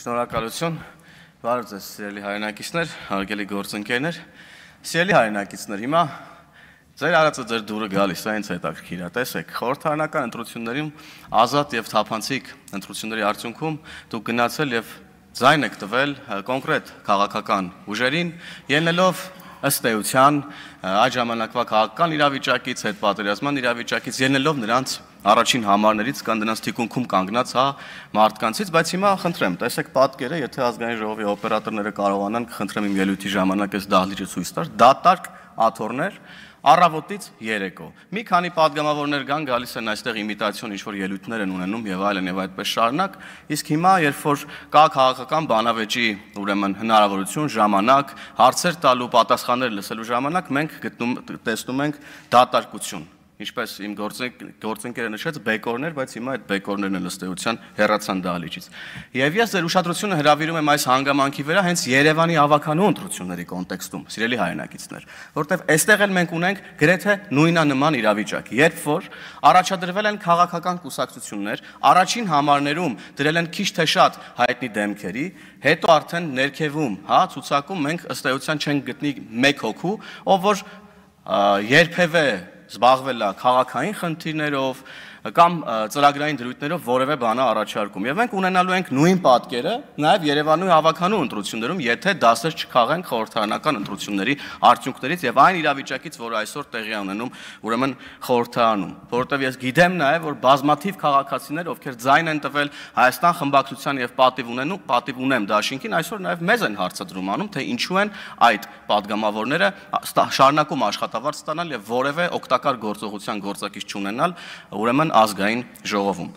Շնորհակալություն։ Բարև ձեզ, սիրելի հայրենակիցներ, հարգելի գործընկերներ։ Սիրելի հայրենակիցներ, հիմա ձեր արածը ձեր դուրը գալիս է, հենց հետաքրքիր է։ Տեսեք, խորհրդարանական ընտրություններին ազատ եւ թափանցիկ ընտրությունների արդյունքում դուք գնացել եւ ձայն եք տվել կոնկրետ քաղաքական ուժերին, ելնելով ըստ էության այդ ժամանակվա քաղաքական իրավիճակից, հետ պատերազմական իրավիճակից ելնելով նրանց առաջին համարներից կան դրանց թիկունքում կանգնած հա մարդկանցից, բայց հիմա խնդրեմ, տեսեք պատկերը, եթե ազգային ժողովի օպերատորները կարողանան, խնդրեմ իմ ելույթի ժամանակ այս դահլիճը ցույց տար, դատարկ աթոռներ առավոտից երեկո։ Մի քանի падգամավորներ կան գալիս են այստեղ իմիտացիոն ինչ որ ելույթներ են ունենում եւ այլն եւ այդպես շարունակ, իսկ հիմա երբ որ կա քաղաքական բանավեճի ուրեմն հնարավորություն, ժամանակ, հարցեր տալու, պատասխաններ լսելու ժամանակ մենք գտնում տեսնում ենք դատարկություն ինչպես իմ գործընկերը նշեց, բեկորներ, բայց հիմա այդ բեկորներն են ըստեյության հերացան դահլիճից։ Եվ ես ձեր ուշադրությունը հրավիրում եմ այս հանգամանքի վրա հենց Երևանի ավականու ընտրությունների կոնտեքստում, սիրելի հայրենակիցներ, որտեղ այստեղ էլ մենք ունենք գրեթե նույնանման իրավիճակ, երբ որ առաջադրվել են քաղաքական կուսակցություններ, առաջին համարներում դրել են քիչ թե շատ հայտնի դեմքերի, հետո արդեն ներքևում, հա, ցուցակում մենք ըստեյության չենք գտնի մեկ հոգու, ով որ երբևէ զբաղվել է քաղաքային խնդիրներով, կամ ծրագրային դրույթներով որևէ բանը առաջարկում։ Եվ մենք ունենալու ենք նույն պատկերը նաև Երևանի հավաքանու ընտրություններում, եթե դասեր չքաղենք խորհրդարանական ընտրությունների արդյունքներից եւ այն իրավիճակից, որ այսօր տեղի ունենում ուրեմն խորհրդարանում, որովհետեւ ես գիտեմ նաև, որ բազմաթիվ քաղաքացիներ, ովքեր ձայն են տվել Հայաստան խմբակցության եւ պատիվ ունենում, պատիվ ունեմ դաշինքին, այսօր նաև մեզ են հարցադրում անում, թե ինչու են այդ падգամավորները շարունակում աշխատավարձ ստանալ եւ որևէ օգտակար գործողության գործակից չունենալ, ուրեմն Հայաստան ազգային ժողովում։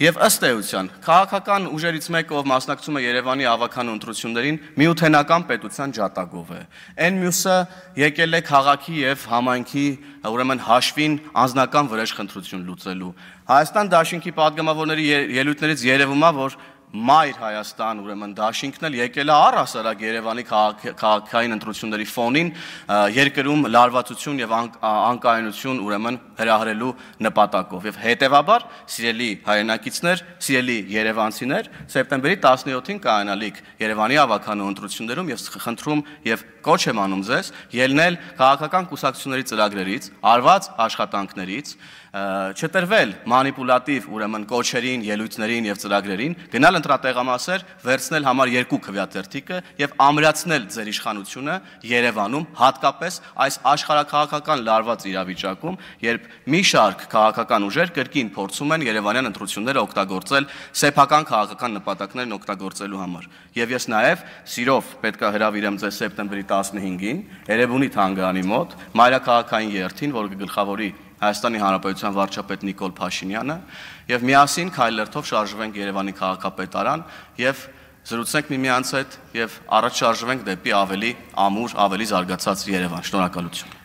Եվ ըստ էության, քաղաքական ուժերից մեկը, ով մասնակցում է Երևանի ավական ընտրություններին, միութենական պետության ջատագով է։ Այն մյուսը եկել է քաղաքի եւ համայնքի, ուրեմն հաշվին անձնական վրեժխնդրություն լուծելու։ Հայաստան Դաշինքի падգամավորների ելույթներից երևում է, որ Մայր Հայաստան, ուրեմն դաշինքն էլ եկել է առհասարակ Երևանի քաղաքային ընտրությունների ֆոնին երկրում լարվածություն եւ անկայունություն ուրեմն հրահրելու նպատակով։ Եվ հետեւաբար, սիրելի հայրենակիցներ, սիրելի երևանցիներ, սեպտեմբերի 17-ին կայանալիք Երևանի ավականո ընտրություններում եւ խնդրում եւ կոչ եմ անում ձեզ ելնել քաղաքական կուսակցությունների ծրագրերից, արված աշխատանքներից, չտրվել մանիպուլատիվ ուրեմն կոչերին, ելույթներին եւ ծրագրերին, գնալ ընտրատեղամասեր վերցնել համար երկու քվյաթերթիկը եւ ամրացնել ձեր իշխանությունը Երևանում, հատկապես այս աշխարհակաղակական լարված իրավիճակում, երբ մի շարք քաղաքական ուժեր կրկին փորձում են Երևանյան ընտրությունները օգտագործել սեփական քաղաքական նպատակներն օգտագործելու համար։ Եվ ես նաեւ սիրով պետքա հրավիրեմ ձեզ սեպտեմբերի 15-ին Երևանի թանգարանի մոտ մայրաքաղաքային երթին, որը կգլխավորի Հայաստանի Հանրապետության վարչապետ Նիկոլ Փաշինյանը եւ միասին քայլերթով շարժվենք Երևանի քաղաքապետարան եւ զրուցենք միմյանց հետ եւ առաջ շարժվենք դեպի ավելի ամուր, ավելի զարգացած Երևան։ Շնորհակալություն։